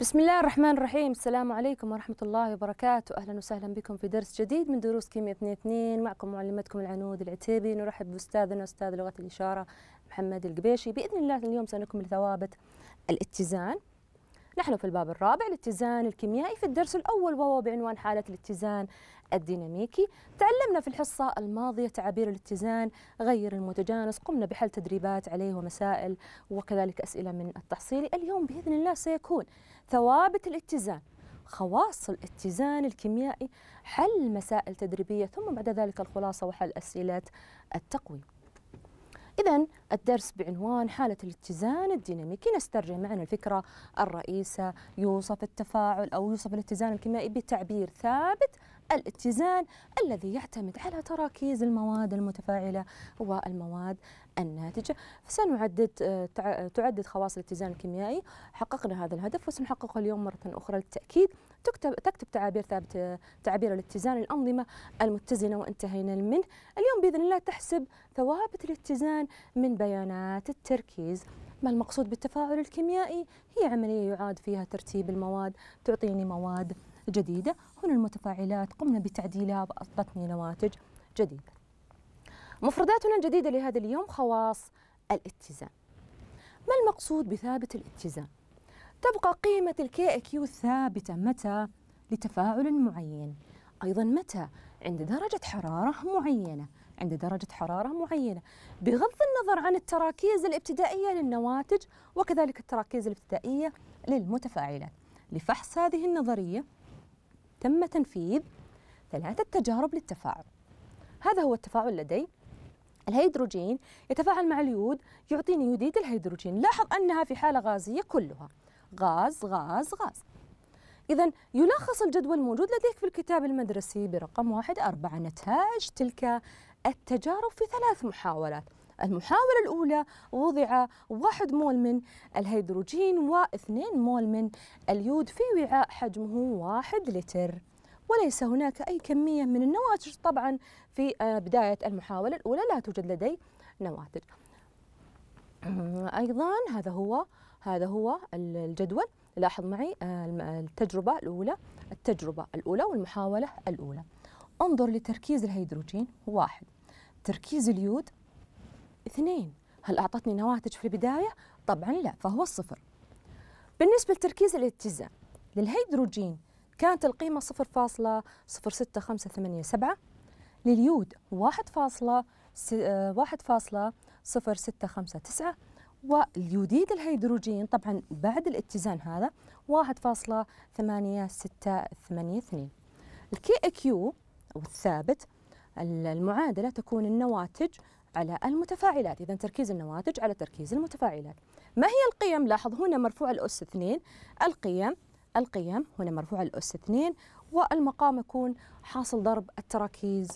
بسم الله الرحمن الرحيم السلام عليكم ورحمة الله وبركاته أهلا وسهلا بكم في درس جديد من دروس كيمياء 2 معكم معلمتكم العنود العتيبي نرحب بأستاذنا أستاذ لغة الإشارة محمد القبيشي بإذن الله اليوم سنكمل ثوابت الاتزان نحن في الباب الرابع الاتزان الكيميائي في الدرس الأول وهو بعنوان حالة الاتزان الديناميكي تعلمنا في الحصة الماضية تعابير الاتزان غير المتجانس قمنا بحل تدريبات عليه ومسائل وكذلك أسئلة من التحصيلي اليوم بإذن الله سيكون ثوابت الاتزان خواص الاتزان الكيميائي حل مسائل تدريبية ثم بعد ذلك الخلاصة وحل أسئلة التقويم إذا الدرس بعنوان حالة الاتزان الديناميكي نسترجع معنا الفكرة الرئيسة يوصف التفاعل أو يوصف الاتزان الكيميائي بتعبير ثابت الاتزان الذي يعتمد على تراكيز المواد المتفاعلة والمواد الناتجة سنعدد آه، تعدد خواص الاتزان الكيميائي حققنا هذا الهدف وسنحققه اليوم مرة أخرى للتأكيد تكتب تكتب تعابير ثابته تعابير الاتزان الانظمه المتزنه وانتهينا منه اليوم باذن الله تحسب ثوابت الاتزان من بيانات التركيز ما المقصود بالتفاعل الكيميائي هي عمليه يعاد فيها ترتيب المواد تعطيني مواد جديده هنا المتفاعلات قمنا بتعديلها واعطتني نواتج جديده مفرداتنا الجديده لهذا اليوم خواص الاتزان ما المقصود بثابت الاتزان تبقى قيمة الكي كيو ثابتة متى لتفاعل معين أيضا متى عند درجة حرارة معينة عند درجة حرارة معينة بغض النظر عن التراكيز الابتدائية للنواتج وكذلك التراكيز الابتدائية للمتفاعلات لفحص هذه النظرية تم تنفيذ ثلاثة تجارب للتفاعل هذا هو التفاعل لدي الهيدروجين يتفاعل مع اليود يعطيني يوديد الهيدروجين لاحظ أنها في حالة غازية كلها غاز غاز غاز إذا يلخص الجدول الموجود لديك في الكتاب المدرسي برقم واحد أربعة نتائج تلك التجارب في ثلاث محاولات المحاولة الأولى وضع واحد مول من الهيدروجين واثنين مول من اليود في وعاء حجمه واحد لتر وليس هناك أي كمية من النواتج طبعا في آه، بداية المحاولة الأولى لا توجد لدي نواتج أمم، أيضا هذا هو هذا هو الجدول لاحظ معي آه، التجربة الأولى التجربة الأولى والمحاولة الأولى انظر لتركيز الهيدروجين واحد تركيز اليود اثنين هل أعطتني نواتج في البداية؟ طبعا لا فهو الصفر بالنسبة لتركيز الاتزان للهيدروجين كانت القيمة 0.06587 لليود 1.06597 واليوديد الهيدروجين طبعا بعد الاتزان هذا 1.8682 الكي كيو والثابت المعادلة تكون النواتج على المتفاعلات إذا تركيز النواتج على تركيز المتفاعلات ما هي القيم لاحظ هنا مرفوع الأس 2 القيم القيم هنا مرفوع الأس 2 والمقام يكون حاصل ضرب التراكيز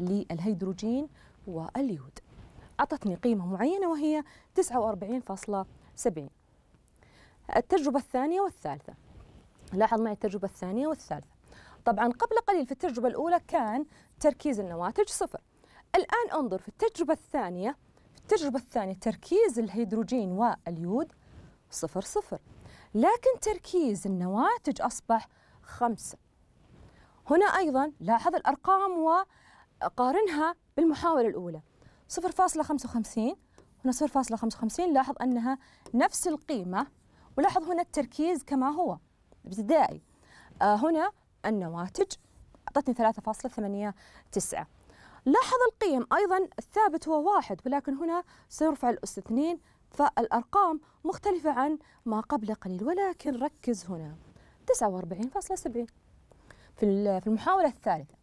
للهيدروجين واليود أعطتني قيمة معينة وهي 49.70 التجربة الثانية والثالثة لاحظ معي التجربة الثانية والثالثة طبعا قبل قليل في التجربة الأولى كان تركيز النواتج صفر الآن انظر في التجربة الثانية في التجربة الثانية تركيز الهيدروجين واليود صفر صفر لكن تركيز النواتج أصبح خمسة هنا أيضا لاحظ الأرقام وقارنها بالمحاولة الأولى 0.55 هنا 0.55 لاحظ أنها نفس القيمة ولاحظ هنا التركيز كما هو ابتدائي آه هنا النواتج أعطتني 3.89 لاحظ القيم أيضا الثابت هو واحد ولكن هنا سيرفع الأس 2 فالأرقام مختلفة عن ما قبل قليل ولكن ركز هنا 49.70 في المحاولة الثالثة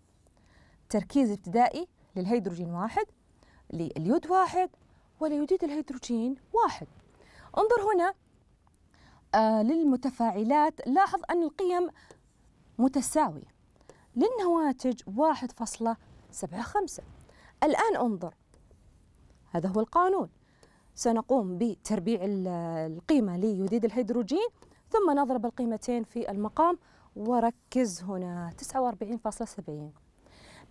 تركيز ابتدائي للهيدروجين واحد لليود واحد وليوديد الهيدروجين واحد انظر هنا آه للمتفاعلات لاحظ أن القيم متساوية للنواتج 1.75 الآن انظر هذا هو القانون سنقوم بتربيع القيمة ليوديد الهيدروجين ثم نضرب القيمتين في المقام وركز هنا 49.70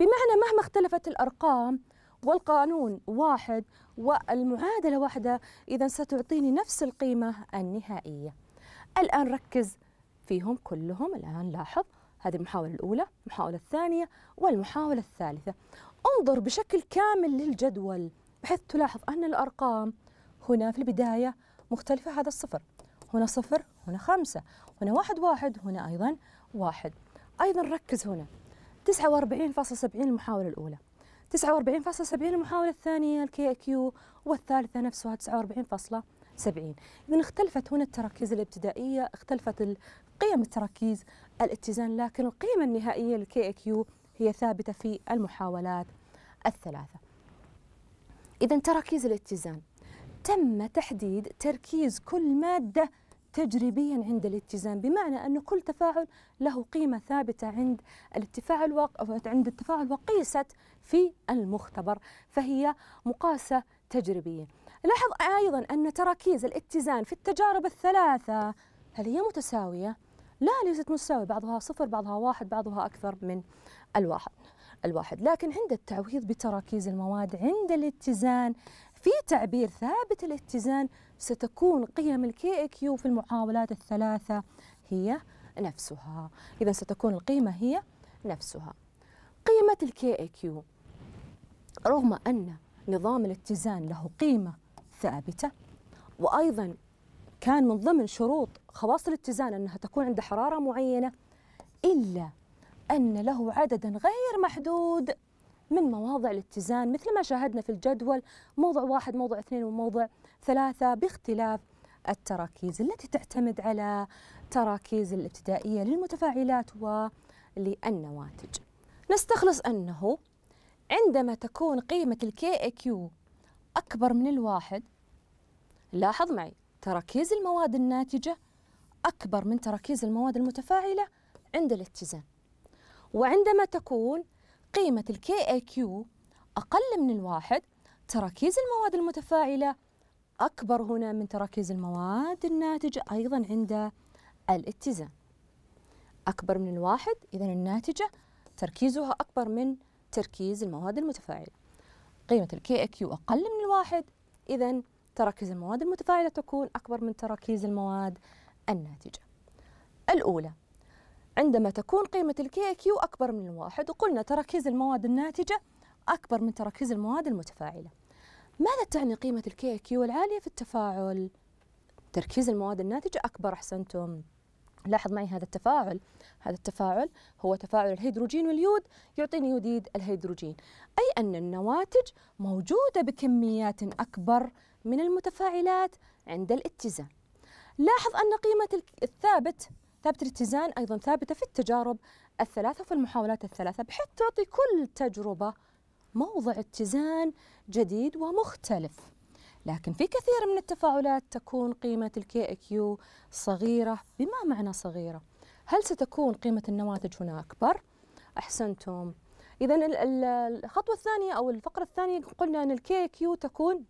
بمعنى مهما اختلفت الأرقام والقانون واحد والمعادلة واحدة إذا ستعطيني نفس القيمة النهائية الآن ركز فيهم كلهم الآن لاحظ هذه المحاولة الأولى المحاولة الثانية والمحاولة الثالثة انظر بشكل كامل للجدول بحيث تلاحظ أن الأرقام هنا في البداية مختلفة هذا الصفر هنا صفر هنا خمسة هنا واحد واحد هنا أيضا واحد أيضا ركز هنا 49.70 المحاولة الأولى 49.70 المحاولة الثانية الكي كيو والثالثة نفسها 49.70 إذا اختلفت هنا التراكيز الابتدائية اختلفت قيم التراكيز الاتزان لكن القيمة النهائية للكي كيو هي ثابتة في المحاولات الثلاثة إذا تراكيز الاتزان تم تحديد تركيز كل مادة تجريبيا عند الاتزان بمعنى أن كل تفاعل له قيمة ثابتة عند التفاعل وق... عند التفاعل وقيست في المختبر فهي مقاسة تجريبيا لاحظ أيضا أن تراكيز الاتزان في التجارب الثلاثة هل هي متساوية؟ لا ليست متساوية بعضها صفر بعضها واحد بعضها أكثر من الواحد الواحد لكن عند التعويض بتراكيز المواد عند الاتزان في تعبير ثابت الاتزان ستكون قيم الكي كيو في المحاولات الثلاثة هي نفسها إذا ستكون القيمة هي نفسها قيمة الكي كيو رغم أن نظام الاتزان له قيمة ثابتة وأيضا كان من ضمن شروط خواص الاتزان أنها تكون عند حرارة معينة إلا أن له عددا غير محدود من مواضع الاتزان مثل ما شاهدنا في الجدول موضع واحد موضع اثنين وموضع ثلاثة باختلاف التراكيز التي تعتمد على تراكيز الابتدائية للمتفاعلات وللنواتج نستخلص أنه عندما تكون قيمة الكي كيو أكبر من الواحد لاحظ معي تراكيز المواد الناتجة أكبر من تراكيز المواد المتفاعلة عند الاتزان وعندما تكون قيمة الـ KAQ أقل من الواحد تراكيز المواد المتفاعلة أكبر هنا من تراكيز المواد الناتجة أيضا عند الاتزان أكبر من الواحد إذا الناتجة تركيزها أكبر من تركيز المواد المتفاعلة قيمة الـ KAQ أقل من الواحد إذا تراكيز المواد المتفاعلة تكون أكبر من تراكيز المواد الناتجة الأولى عندما تكون قيمة الكي كيو أكبر من الواحد وقلنا تركيز المواد الناتجة أكبر من تركيز المواد المتفاعلة ماذا تعني قيمة الكي كيو العالية في التفاعل؟ تركيز المواد الناتجة أكبر أحسنتم لاحظ معي هذا التفاعل هذا التفاعل هو تفاعل الهيدروجين واليود يعطيني يوديد الهيدروجين أي أن النواتج موجودة بكميات أكبر من المتفاعلات عند الاتزان لاحظ أن قيمة الثابت ثابت الاتزان أيضا ثابتة في التجارب الثلاثة وفي المحاولات الثلاثة بحيث تعطي كل تجربة موضع اتزان جديد ومختلف لكن في كثير من التفاعلات تكون قيمة الكي كيو صغيرة بما معنى صغيرة هل ستكون قيمة النواتج هنا أكبر؟ أحسنتم إذا الخطوة الثانية أو الفقرة الثانية قلنا أن الكي كيو تكون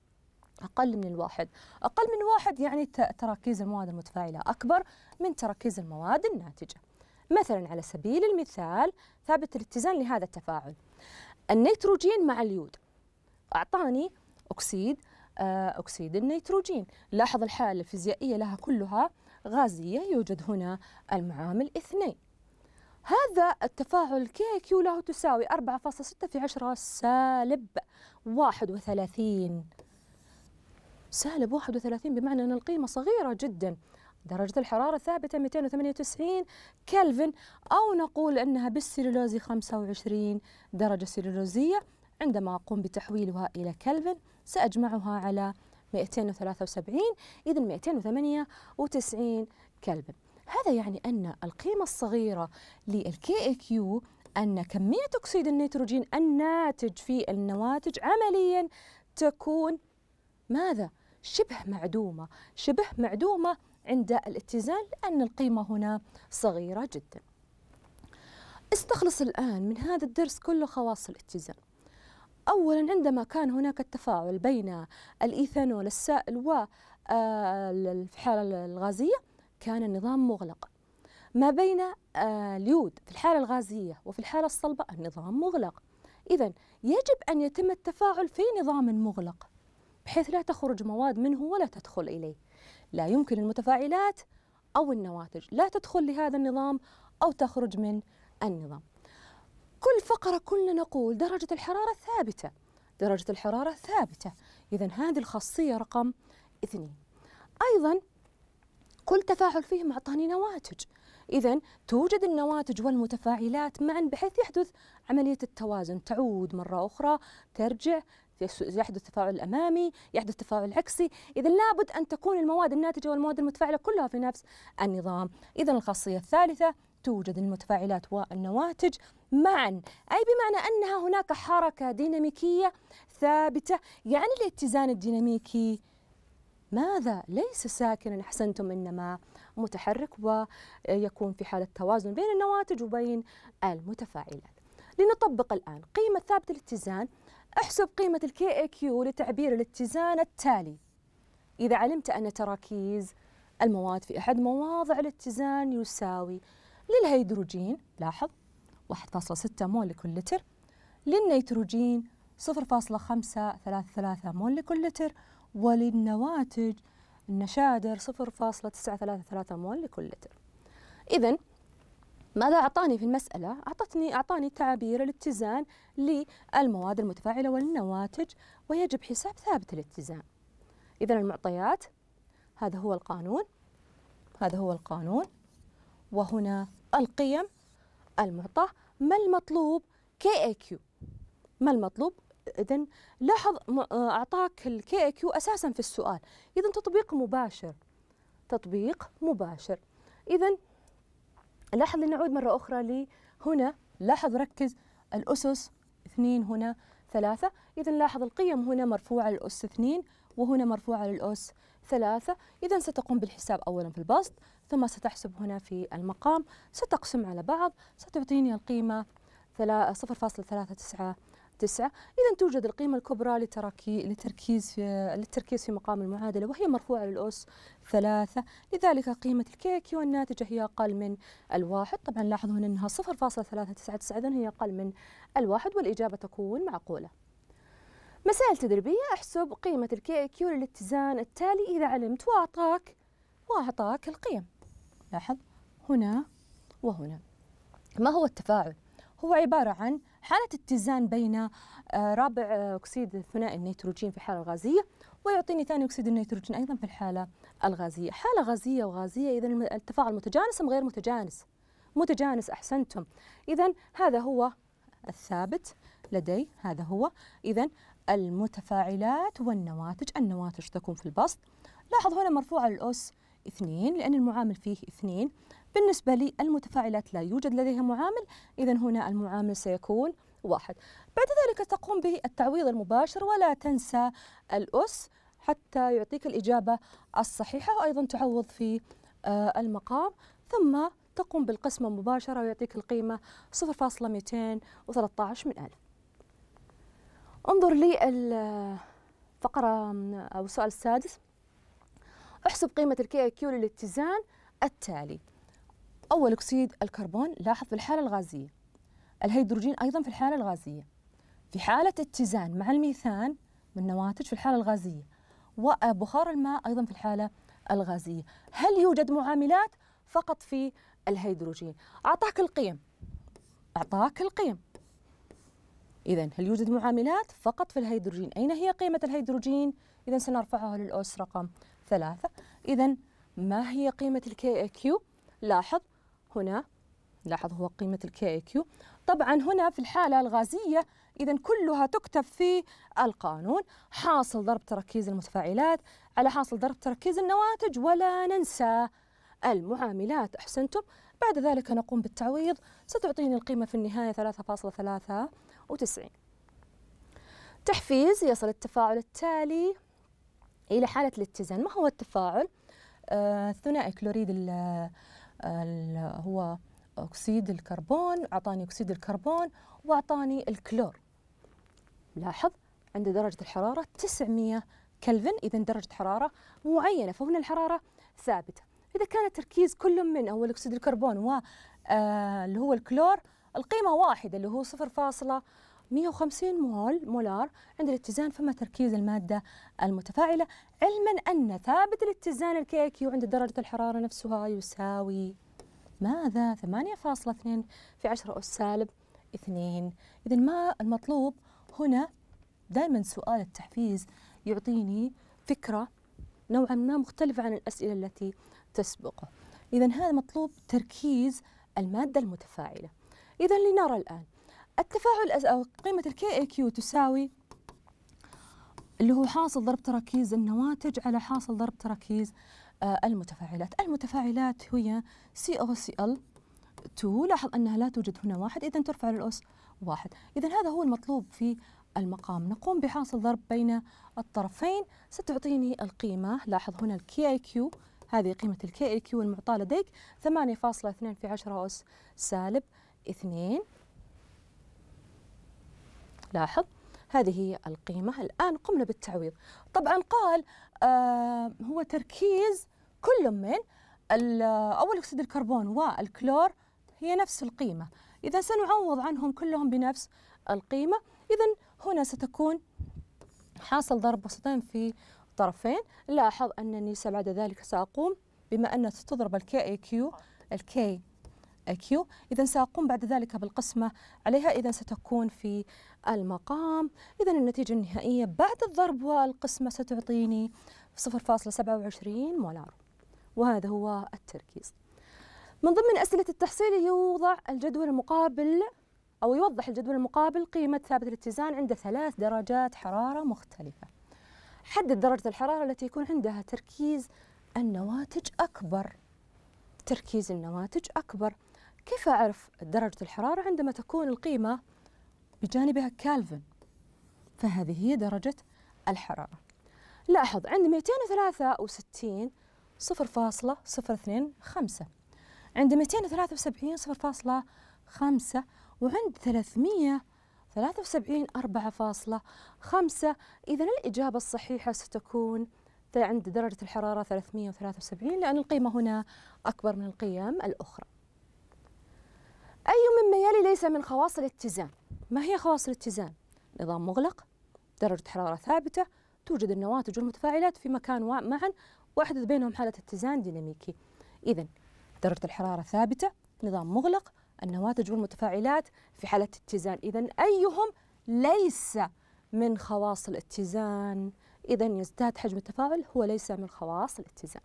أقل من الواحد أقل من واحد يعني تراكيز المواد المتفاعلة أكبر من تراكيز المواد الناتجة مثلا على سبيل المثال ثابت الاتزان لهذا التفاعل النيتروجين مع اليود أعطاني أكسيد آه، أكسيد النيتروجين لاحظ الحالة الفيزيائية لها كلها غازية يوجد هنا المعامل اثنين هذا التفاعل كي كيو له تساوي 4.6 في 10 سالب 31 سالب 31 بمعنى أن القيمة صغيرة جدا درجة الحرارة ثابتة 298 كلفن أو نقول أنها بالسيلولوزي 25 درجة سيلولوزية عندما أقوم بتحويلها إلى كلفن سأجمعها على 273 إذا 298 كلفن هذا يعني أن القيمة الصغيرة للكي كيو أن كمية أكسيد النيتروجين الناتج في النواتج عمليا تكون ماذا؟ شبه معدومة شبه معدومة عند الاتزان لأن القيمة هنا صغيرة جدا استخلص الآن من هذا الدرس كله خواص الاتزان أولا عندما كان هناك التفاعل بين الإيثانول السائل والحالة آه، الغازية كان النظام مغلق ما بين آه، اليود في الحالة الغازية وفي الحالة الصلبة النظام مغلق إذا يجب أن يتم التفاعل في نظام مغلق بحيث لا تخرج مواد منه ولا تدخل إليه لا يمكن المتفاعلات أو النواتج لا تدخل لهذا النظام أو تخرج من النظام كل فقرة كنا نقول درجة الحرارة ثابتة درجة الحرارة ثابتة إذا هذه الخاصية رقم اثنين أيضا كل تفاعل فيه معطاني نواتج إذا توجد النواتج والمتفاعلات معا بحيث يحدث عملية التوازن تعود مرة أخرى ترجع يحدث تفاعل أمامي يحدث تفاعل عكسي إذا لابد أن تكون المواد الناتجة والمواد المتفاعلة كلها في نفس النظام إذا الخاصية الثالثة توجد المتفاعلات والنواتج معا أي بمعنى أنها هناك حركة ديناميكية ثابتة يعني الاتزان الديناميكي ماذا ليس ساكنا أحسنتم إنما متحرك ويكون في حالة توازن بين النواتج وبين المتفاعلات لنطبق الآن قيمة ثابتة الاتزان احسب قيمة الكي اي كيو لتعبير الاتزان التالي إذا علمت أن تراكيز المواد في أحد مواضع الاتزان يساوي للهيدروجين لاحظ 1.6 مول لكل لتر للنيتروجين 0.533 مول لكل لتر وللنواتج النشادر 0.933 مول لكل لتر إذا ماذا أعطاني في المسألة؟ أعطتني أعطاني تعابير الاتزان للمواد المتفاعلة والنواتج ويجب حساب ثابت الاتزان إذا المعطيات هذا هو القانون هذا هو القانون وهنا القيم المعطى ما المطلوب كي اي كيو ما المطلوب اذا لاحظ آه، اعطاك الكي اي كيو اساسا في السؤال اذا تطبيق مباشر تطبيق مباشر اذا لاحظ لنعود مرة أخرى لهنا لاحظ ركز الأسس اثنين هنا ثلاثة إذا لاحظ القيم هنا مرفوعة للأس اثنين وهنا مرفوعة للأس ثلاثة إذا ستقوم بالحساب أولا في البسط ثم ستحسب هنا في المقام ستقسم على بعض ستعطيني القيمة 0.399 إذا توجد القيمة الكبرى لتركيز في للتركيز في مقام المعادلة وهي مرفوعة للأس ثلاثة لذلك قيمة الكيك والناتجة هي أقل من الواحد طبعا لاحظوا هنا أنها 0.399 إذن هي أقل من الواحد والإجابة تكون معقولة مسائل تدريبية احسب قيمة الكي كيو للاتزان التالي إذا علمت وأعطاك وأعطاك القيم لاحظ هنا وهنا ما هو التفاعل؟ هو عبارة عن حالة اتزان بين آه، رابع أكسيد ثنائي النيتروجين في الحالة الغازية ويعطيني ثاني أكسيد النيتروجين أيضا في الحالة الغازية حالة غازية وغازية إذا التفاعل متجانس أم غير متجانس متجانس أحسنتم إذا هذا هو الثابت لدي هذا هو إذا المتفاعلات والنواتج النواتج تكون في البسط لاحظ هنا مرفوع الأس اثنين لأن المعامل فيه اثنين بالنسبة لي المتفاعلات لا يوجد لديها معامل إذا هنا المعامل سيكون واحد بعد ذلك تقوم به التعويض المباشر ولا تنسى الأس حتى يعطيك الإجابة الصحيحة وأيضا تعوض في آه، المقام ثم تقوم بالقسمة مباشرة ويعطيك القيمة 0.213 من ألف انظر لي الفقرة آه، آه، أو السؤال السادس احسب قيمة الكي كيو للاتزان التالي أول أكسيد الكربون لاحظ في الحالة الغازية الهيدروجين أيضا في الحالة الغازية في حالة اتزان مع الميثان من نواتج في الحالة الغازية وبخار الماء أيضا في الحالة الغازية هل يوجد معاملات فقط في الهيدروجين أعطاك القيم أعطاك القيم إذا هل يوجد معاملات فقط في الهيدروجين أين هي قيمة الهيدروجين إذا سنرفعها للأس رقم ثلاثة إذا ما هي قيمة الكي كيو لاحظ هنا لاحظ هو قيمة الكي كيو طبعا هنا في الحالة الغازية إذا كلها تكتب في القانون حاصل ضرب تركيز المتفاعلات على حاصل ضرب تركيز النواتج ولا ننسى المعاملات أحسنتم بعد ذلك نقوم بالتعويض ستعطيني القيمة في النهاية 3.93 تحفيز يصل التفاعل التالي إلى حالة الاتزان ما هو التفاعل؟ آه ثنائي كلوريد الـ الـ هو اكسيد الكربون اعطاني اكسيد الكربون واعطاني الكلور لاحظ عند درجه الحراره 900 كلفن اذا درجه حراره معينه فهنا الحراره ثابته اذا كان تركيز كل من اول اكسيد الكربون و آه، اللي هو الكلور القيمه واحده اللي هو 0.150 مول مولار عند الاتزان فما تركيز الماده المتفاعله علما ان ثابت الاتزان الكي كيو عند درجه الحراره نفسها يساوي ماذا 8.2 في 10 أس سالب 2 إذا ما المطلوب هنا دائما سؤال التحفيز يعطيني فكرة نوعا ما مختلفة عن الأسئلة التي تسبقه إذا هذا مطلوب تركيز المادة المتفاعلة إذا لنرى الآن التفاعل أو قيمة الكي اي كيو تساوي اللي هو حاصل ضرب تراكيز النواتج على حاصل ضرب تراكيز آه، المتفاعلات المتفاعلات هي COCl 2 لاحظ أنها لا توجد هنا واحد إذا ترفع للأس واحد إذا هذا هو المطلوب في المقام نقوم بحاصل ضرب بين الطرفين ستعطيني القيمة لاحظ هنا الكي اي كيو هذه قيمة الكي اي كيو المعطاة لديك 8.2 في 10 أس سالب 2 لاحظ هذه هي القيمة الآن قمنا بالتعويض طبعا قال آه هو تركيز كل من أول أكسيد الكربون والكلور هي نفس القيمة إذا سنعوض عنهم كلهم بنفس القيمة إذا هنا ستكون حاصل ضرب بسيطين في طرفين لاحظ أنني بعد ذلك سأقوم بما أن ستضرب الكي اي كيو الكي اي كيو إذا سأقوم بعد ذلك بالقسمة عليها إذا ستكون في المقام إذا النتيجة النهائية بعد الضرب والقسمة ستعطيني 0.27 مولار وهذا هو التركيز من ضمن أسئلة التحصيل يوضع الجدول المقابل أو يوضح الجدول المقابل قيمة ثابت الاتزان عند ثلاث درجات حرارة مختلفة حدد درجة الحرارة التي يكون عندها تركيز النواتج أكبر تركيز النواتج أكبر كيف أعرف درجة الحرارة عندما تكون القيمة بجانبها كالفن فهذه هي درجة الحرارة لاحظ عند 263 0.025 عند 273 0.5 وعند 373 4.5 إذا الإجابة الصحيحة ستكون عند درجة الحرارة 373 لأن القيمة هنا أكبر من القيم الأخرى أي مما يلي ليس من خواص الاتزان ما هي خواص الاتزان؟ نظام مغلق درجة حرارة ثابتة توجد النواتج والمتفاعلات في مكان معا وأحدث بينهم حالة اتزان ديناميكي إذا درجة الحرارة ثابتة نظام مغلق النواتج والمتفاعلات في حالة اتزان إذا أيهم ليس من خواص الاتزان إذا يزداد حجم التفاعل هو ليس من خواص الاتزان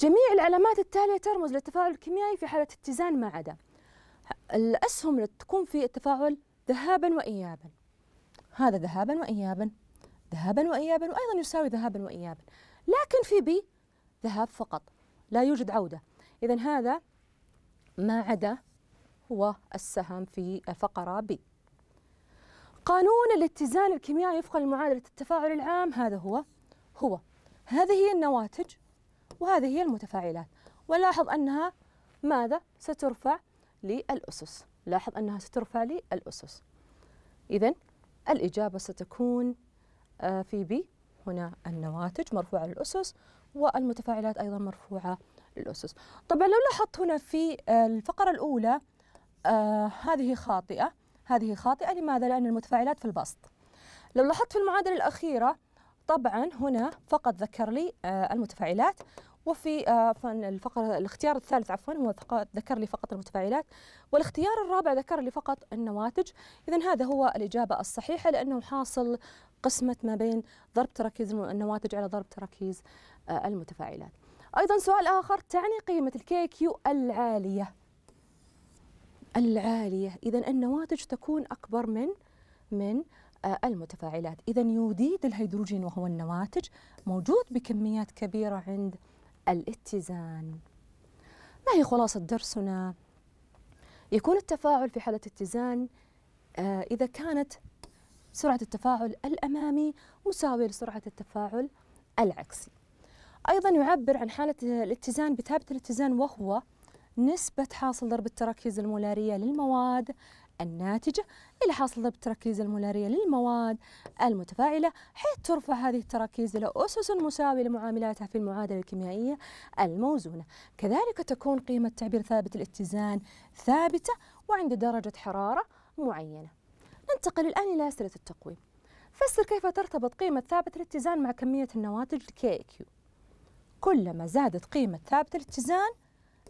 جميع العلامات التالية ترمز للتفاعل الكيميائي في حالة اتزان ما عدا الأسهم اللي تكون في التفاعل ذهابا وإيابا هذا ذهابا وإيابا ذهابا وإيابا وأيضا يساوي ذهابا وإيابا لكن في بي ذهاب فقط لا يوجد عودة إذا هذا ما عدا هو السهم في فقرة بي قانون الاتزان الكيميائي وفقا لمعادلة التفاعل العام هذا هو هو هذه هي النواتج وهذه هي المتفاعلات ولاحظ أنها ماذا سترفع للأسس لاحظ أنها سترفع للأسس إذا الإجابة ستكون آه، في بي هنا النواتج مرفوعة للأسس والمتفاعلات أيضا مرفوعة للأسس طبعا لو لاحظت هنا في الفقرة الأولى آه هذه خاطئة هذه خاطئة لماذا؟ لأن المتفاعلات في البسط لو لاحظت في المعادلة الأخيرة طبعا هنا فقط ذكر لي آه المتفاعلات وفي آه الفقرة الاختيار الثالث عفوا هو ذكر لي فقط المتفاعلات والاختيار الرابع ذكر لي فقط النواتج إذا هذا هو الإجابة الصحيحة لأنه حاصل قسمت ما بين ضرب تراكيز النواتج على ضرب تراكيز آه، المتفاعلات أيضا سؤال آخر تعني قيمة الكي كيو العالية العالية إذا النواتج تكون أكبر من من آه، المتفاعلات إذا يوديد الهيدروجين وهو النواتج موجود بكميات كبيرة عند الاتزان ما هي خلاصة درسنا؟ يكون التفاعل في حالة اتزان آه، إذا كانت سرعة التفاعل الأمامي مساوية لسرعة التفاعل العكسي أيضا يعبر عن حالة الاتزان بثابت الاتزان وهو نسبة حاصل ضرب التراكيز المولارية للمواد الناتجة إلى حاصل ضرب التركيز المولارية للمواد المتفاعلة حيث ترفع هذه التراكيز إلى أسس مساوية لمعاملاتها في المعادلة الكيميائية الموزونة كذلك تكون قيمة تعبير ثابت الاتزان ثابتة وعند درجة حرارة معينة ننتقل الآن إلى أسئلة التقويم فسر كيف ترتبط قيمة ثابت الاتزان مع كمية النواتج الـ KQ كلما زادت قيمة ثابت الاتزان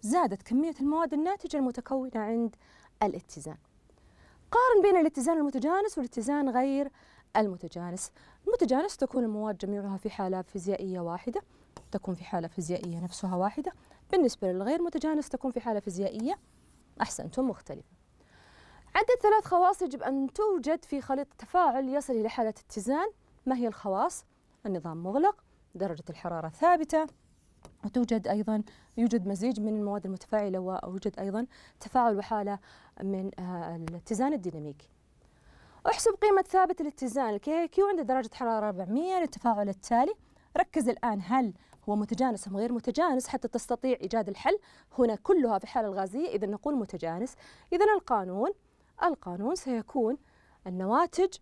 زادت كمية المواد الناتجة المتكونة عند الاتزان قارن بين الاتزان المتجانس والاتزان غير المتجانس المتجانس تكون المواد جميعها في حالة فيزيائية واحدة تكون في حالة فيزيائية نفسها واحدة بالنسبة للغير متجانس تكون في حالة فيزيائية أحسنتم مختلفة عدة ثلاث خواص يجب أن توجد في خليط تفاعل يصل إلى حالة اتزان ما هي الخواص؟ النظام مغلق درجة الحرارة ثابتة وتوجد أيضا يوجد مزيج من المواد المتفاعلة ويوجد أيضا تفاعل وحالة من آه، الاتزان الديناميكي احسب قيمة ثابت الاتزان الكي كيو عند درجة حرارة 400 للتفاعل التالي ركز الآن هل هو متجانس أم غير متجانس حتى تستطيع إيجاد الحل هنا كلها في حالة الغازية إذا نقول متجانس إذا القانون القانون سيكون النواتج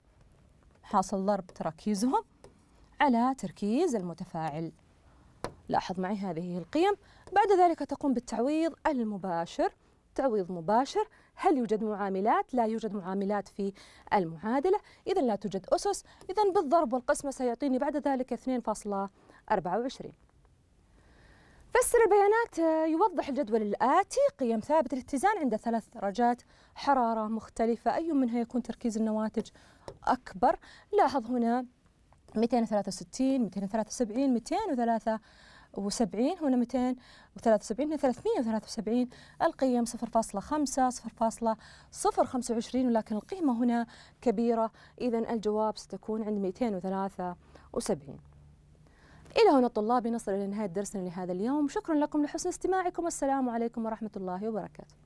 حاصل ضرب تركيزهم على تركيز المتفاعل لاحظ معي هذه القيم بعد ذلك تقوم بالتعويض المباشر تعويض مباشر هل يوجد معاملات لا يوجد معاملات في المعادلة إذا لا توجد أسس إذا بالضرب والقسمة سيعطيني بعد ذلك 2.24 فسر البيانات آه، يوضح الجدول الآتي قيم ثابت الاتزان عند ثلاث درجات حرارة مختلفة أي منها يكون تركيز النواتج أكبر لاحظ هنا 263 273 203 و70 هنا 273 هنا 373 القيم 0.5 0.025 ولكن القيمة هنا كبيرة إذا الجواب ستكون عند 273 إلى هنا الطلاب نصل إلى نهاية درسنا لهذا اليوم شكرا لكم لحسن استماعكم والسلام عليكم ورحمة الله وبركاته